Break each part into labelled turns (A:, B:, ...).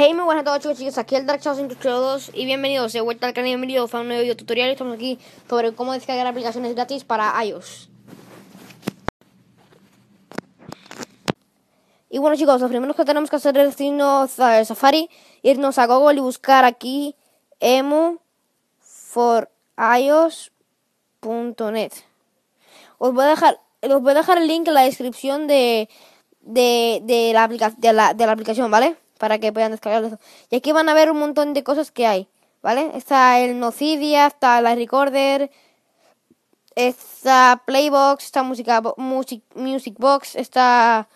A: Hey, muy buenas a todos chicos, chicos. Aquí el Dark y bienvenidos de vuelta al canal. Bienvenidos a un nuevo video tutorial. Estamos aquí sobre cómo descargar aplicaciones gratis para iOS. Y bueno, chicos, lo primero que tenemos que hacer es irnos a Safari, irnos a Google y buscar aquí emu for iOS.net. Os voy a dejar, os voy a dejar el link en la descripción de, la, de la aplicación, ¿vale? para que puedan descargarlo Y aquí van a ver un montón de cosas que hay, ¿vale? Está el Nocidia, está la Recorder, está Playbox, está música, music, Box, está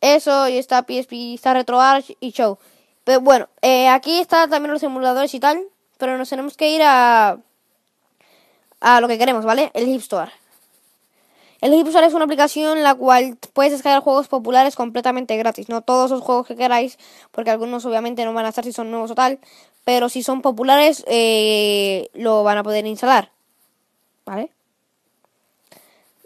A: eso y está PSP, está RetroArch y Show. Pero bueno, eh, aquí están también los emuladores y tal, pero nos tenemos que ir a a lo que queremos, ¿vale? El Hip Store. El Egipto es una aplicación en la cual puedes descargar juegos populares completamente gratis. No todos los juegos que queráis, porque algunos obviamente no van a estar si son nuevos o tal. Pero si son populares, eh, lo van a poder instalar. ¿Vale?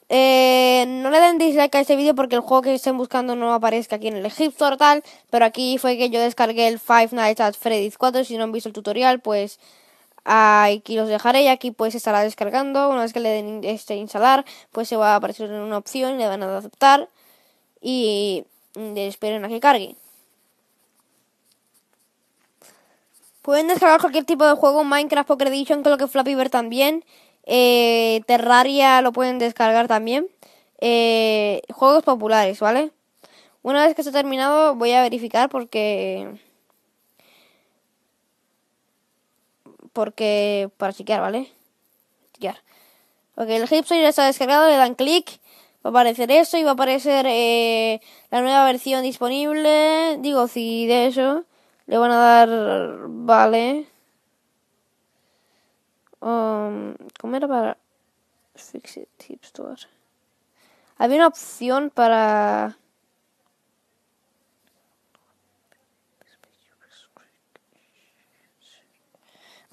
A: Eh, no le den dislike a este vídeo porque el juego que estén buscando no aparezca aquí en el Egipto o tal. Pero aquí fue que yo descargué el Five Nights at Freddy's 4. Si no han visto el tutorial, pues aquí los dejaré y aquí pues estará descargando una vez que le den este instalar pues se va a aparecer una opción le van a aceptar y mm, esperen a que cargue pueden descargar cualquier tipo de juego Minecraft Poker Edition creo que Flappy Bird también eh, Terraria lo pueden descargar también eh, juegos populares vale una vez que ha terminado voy a verificar porque porque para chequear, ¿vale? Chequear. Ok, el Hipster ya está descargado, le dan clic, va a aparecer eso y va a aparecer eh, la nueva versión disponible. Digo, si de eso le van a dar, vale. Um, ¿Cómo era para Fix It Hipster? Había una opción para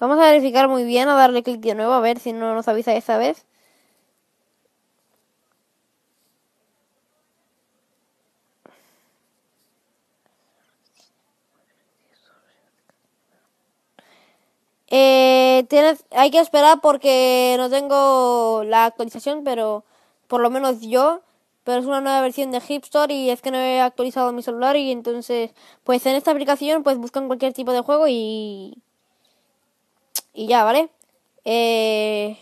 A: Vamos a verificar muy bien, a darle clic de nuevo, a ver si no nos avisa esta vez. Eh, tienes, hay que esperar porque no tengo la actualización, pero por lo menos yo. Pero es una nueva versión de Hipstore y es que no he actualizado mi celular y entonces, pues en esta aplicación pues buscan cualquier tipo de juego y y ya, ¿vale? Eh,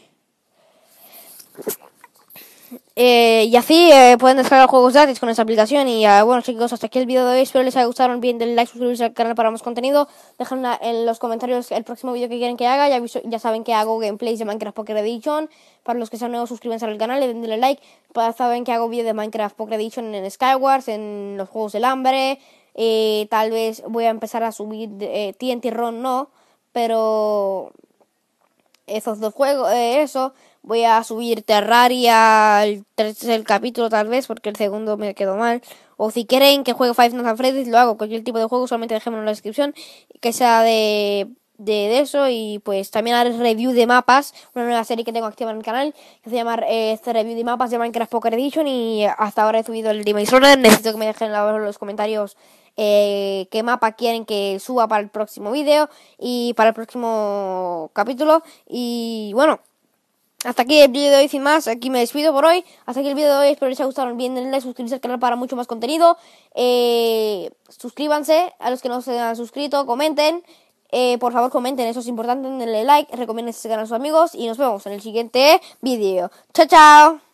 A: eh, y así eh, pueden descargar juegos gratis con esa aplicación. Y bueno, chicos, hasta aquí el video de hoy. Espero les haya gustado. No like, suscribirse al canal para más contenido. Dejen en los comentarios el próximo video que quieren que haga. Ya, ya saben que hago gameplays de Minecraft Poker Edition. Para los que sean nuevos, suscríbanse al canal y denle like. para saben que hago videos de Minecraft Poker Edition en Skywars, en los juegos del hambre. tal vez voy a empezar a subir TNT Ron, no pero esos dos juegos, eh, eso, voy a subir Terraria el tercer capítulo tal vez, porque el segundo me quedó mal. O si quieren que juegue Five Nights at Freddy's, lo hago, cualquier tipo de juego, solamente dejémoslo en la descripción, que sea de, de, eso, y pues también haré review de mapas, una nueva serie que tengo activa en el canal, que se llama eh, este review de mapas de Minecraft Poker Edition, y hasta ahora he subido el Dimensioner, necesito que me dejen en los comentarios eh, qué mapa quieren que suba para el próximo video y para el próximo capítulo. Y bueno, hasta aquí el video de hoy sin más, aquí me despido por hoy, hasta aquí el video de hoy, espero que les haya gustado, bien denle like, suscribirse al canal para mucho más contenido, eh, suscríbanse a los que no se han suscrito, comenten, eh, por favor comenten, eso es importante, denle like, recomienden este canal a sus amigos y nos vemos en el siguiente video. Chao, chao.